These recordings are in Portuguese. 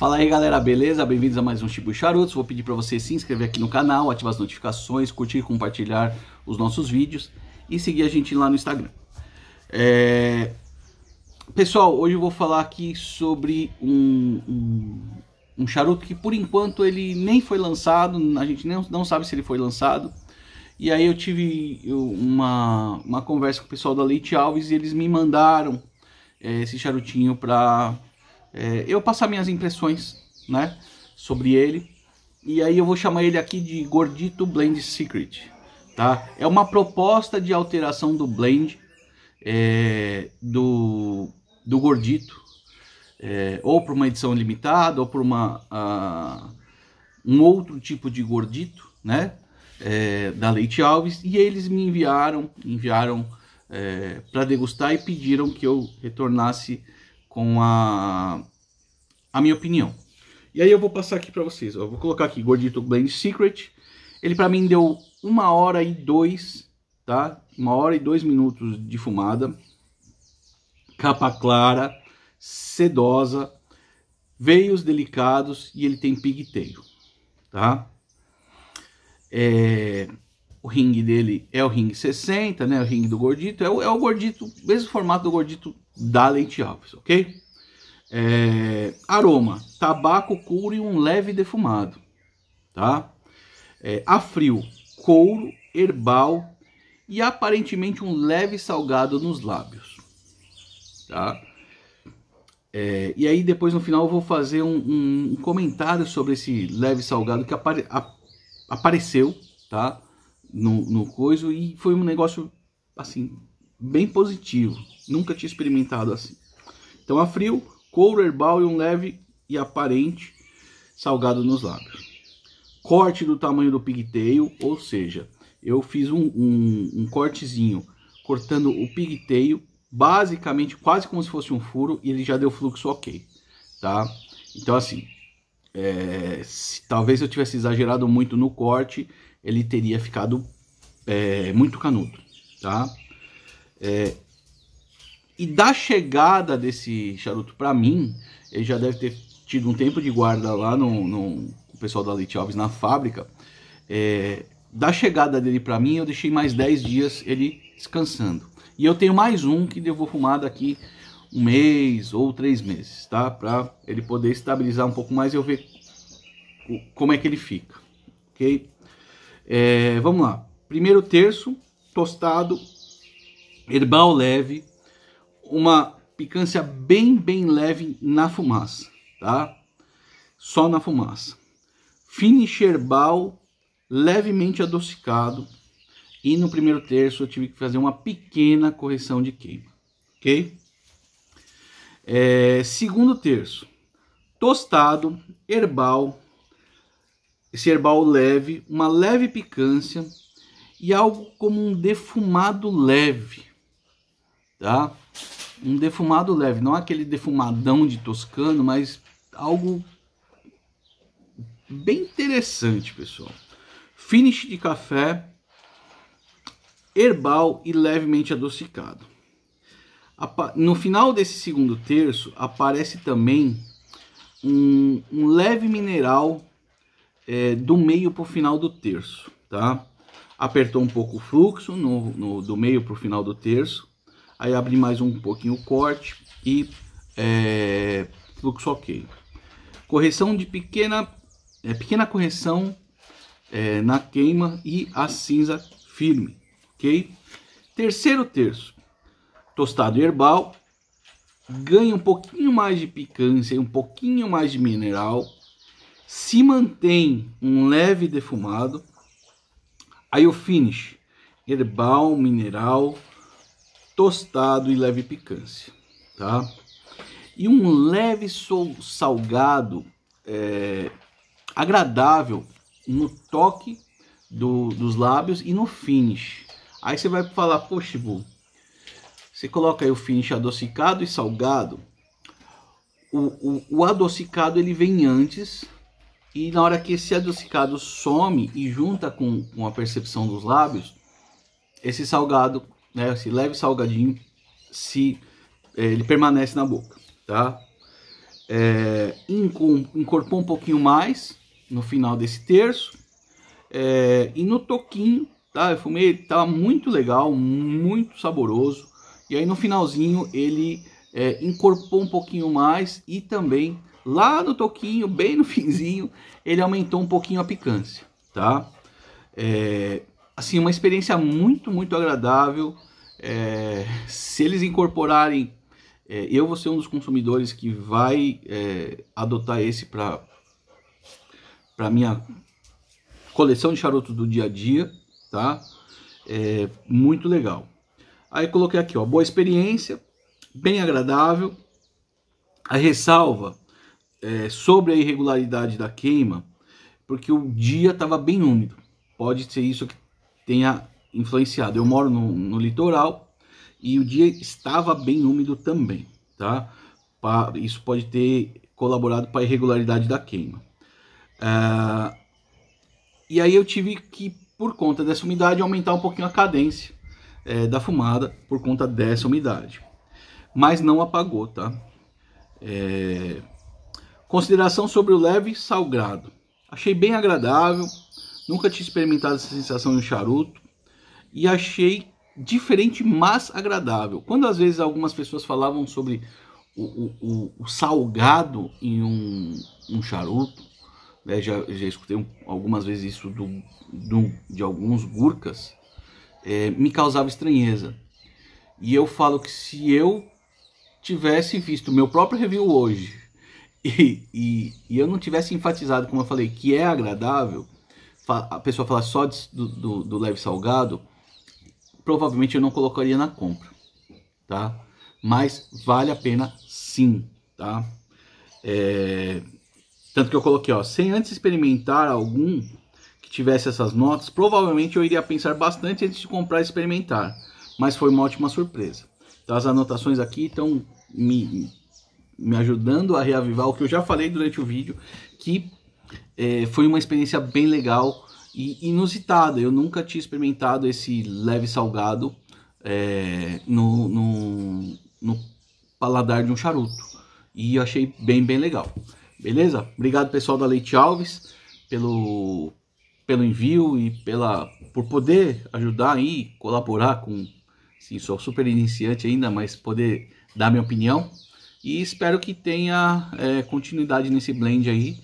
Fala aí galera, beleza? Bem-vindos a mais um Chibu Charutos. Vou pedir para você se inscrever aqui no canal, ativar as notificações, curtir e compartilhar os nossos vídeos e seguir a gente lá no Instagram. É... Pessoal, hoje eu vou falar aqui sobre um, um, um, charuto que por enquanto ele nem foi lançado, a gente nem, não sabe se ele foi lançado. E aí eu tive uma, uma conversa com o pessoal da Leite Alves e eles me mandaram é, esse charutinho para é, eu passar minhas impressões, né, sobre ele. E aí eu vou chamar ele aqui de Gordito Blend Secret, tá? É uma proposta de alteração do blend é, do, do Gordito, é, ou para uma edição limitada, ou para uma um outro tipo de Gordito, né? É, da Leite Alves e eles me enviaram enviaram é, para degustar e pediram que eu retornasse com a, a minha opinião. E aí eu vou passar aqui para vocês. Ó. Eu vou colocar aqui Gordito Blend Secret. Ele para mim deu uma hora e dois, tá? Uma hora e dois minutos de fumada. Capa clara, sedosa, veios delicados e ele tem pigteio tá? É... O ring dele é o ring 60, né? O ring do gordito. É o, é o gordito, mesmo formato do gordito da Leite Alves, ok? É, aroma: tabaco, couro e um leve defumado, tá? É, a frio: couro, herbal e aparentemente um leve salgado nos lábios, tá? É, e aí depois no final eu vou fazer um, um comentário sobre esse leve salgado que apare, a, apareceu, tá? no, no coiso e foi um negócio assim bem positivo. Nunca tinha experimentado assim. Então a frio, couro herbal e um leve e aparente salgado nos lábios. Corte do tamanho do pigtail, ou seja, eu fiz um, um, um cortezinho cortando o pigtail, basicamente quase como se fosse um furo, e ele já deu fluxo ok, tá? Então assim, é, se talvez eu tivesse exagerado muito no corte, ele teria ficado é, muito canudo, tá? É, e da chegada desse charuto para mim, ele já deve ter tido um tempo de guarda lá no, no o pessoal da Leite Alves na fábrica. É, da chegada dele para mim, eu deixei mais 10 dias ele descansando. E eu tenho mais um que eu vou fumar daqui um mês ou três meses, tá? Para ele poder estabilizar um pouco mais e eu ver o, como é que ele fica, ok? É, vamos lá. Primeiro terço, tostado, herbal leve, uma picância bem, bem leve na fumaça, tá? Só na fumaça. Finish herbal, levemente adocicado. E no primeiro terço eu tive que fazer uma pequena correção de queima, ok? É, segundo terço, tostado, herbal, esse herbal leve, uma leve picância e algo como um defumado leve, tá? Um defumado leve, não aquele defumadão de toscano, mas algo bem interessante, pessoal. Finish de café, herbal e levemente adocicado. No final desse segundo terço aparece também um, um leve mineral é, do meio para o final do terço, tá? Apertou um pouco o fluxo no, no do meio para o final do terço, aí abri mais um pouquinho o corte e é, fluxo ok. Correção de pequena, é, pequena correção é, na queima e a cinza firme, ok? Terceiro terço, tostado herbal, ganha um pouquinho mais de picância e um pouquinho mais de mineral, se mantém um leve defumado. Aí o finish, herbal, mineral, tostado e leve picância, tá? E um leve salgado é, agradável no toque do, dos lábios e no finish. Aí você vai falar, poxa, tipo, você coloca aí o finish adocicado e salgado. O, o, o, adocicado ele vem antes e na hora que esse adocicado some e junta com, com a percepção dos lábios, esse salgado, né, esse leve salgadinho, se é, ele permanece na boca, tá? É, um pouquinho mais no final desse terço é, e no toquinho, tá? Eu fumei, tá muito legal, muito saboroso. E aí no finalzinho ele é, incorporou um pouquinho mais e também lá no toquinho, bem no finzinho, ele aumentou um pouquinho a picância, tá? É, assim, uma experiência muito, muito agradável. É, se eles incorporarem, é, eu vou ser um dos consumidores que vai é, adotar esse para para minha coleção de charutos do dia a dia, tá? É muito legal. Aí coloquei aqui, ó, boa experiência, bem agradável. A ressalva é, sobre a irregularidade da queima, porque o dia estava bem úmido. Pode ser isso que tenha influenciado. Eu moro no, no litoral e o dia estava bem úmido também, tá? Pra, isso pode ter colaborado para a irregularidade da queima. Ah, e aí eu tive que, por conta dessa umidade, aumentar um pouquinho a cadência é, da fumada por conta dessa umidade. Mas não apagou, tá? É... Consideração sobre o leve salgado. Achei bem agradável, nunca tinha experimentado essa sensação no charuto e achei diferente, mas agradável. Quando às vezes algumas pessoas falavam sobre o, o, o salgado em um, um charuto, né? já, já escutei algumas vezes isso do, do, de alguns gurkas, é, me causava estranheza. E eu falo que se eu tivesse visto meu próprio review hoje e, e, e eu não tivesse enfatizado, como eu falei, que é agradável, a pessoa falar só de, do, do, do, leve salgado, provavelmente eu não colocaria na compra, tá? Mas vale a pena sim, tá? É... Tanto que eu coloquei, ó, sem antes experimentar algum, que tivesse essas notas, provavelmente eu iria pensar bastante antes de comprar e experimentar, mas foi uma ótima surpresa. Então as anotações aqui estão me, me ajudando a reavivar o que eu já falei durante o vídeo, que é, foi uma experiência bem legal e inusitada. Eu nunca tinha experimentado esse leve salgado é, no, no, no paladar de um charuto e achei bem, bem legal. Beleza? Obrigado pessoal da Leite Alves pelo, pelo envio e pela por poder ajudar e colaborar com, sim, sou super iniciante ainda, mas poder dar minha opinião e espero que tenha é, continuidade nesse blend aí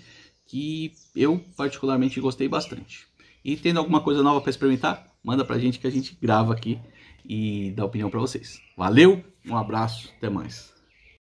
que eu particularmente gostei bastante. E tendo alguma coisa nova para experimentar, manda a gente que a gente grava aqui e dá opinião para vocês. Valeu, um abraço, até mais.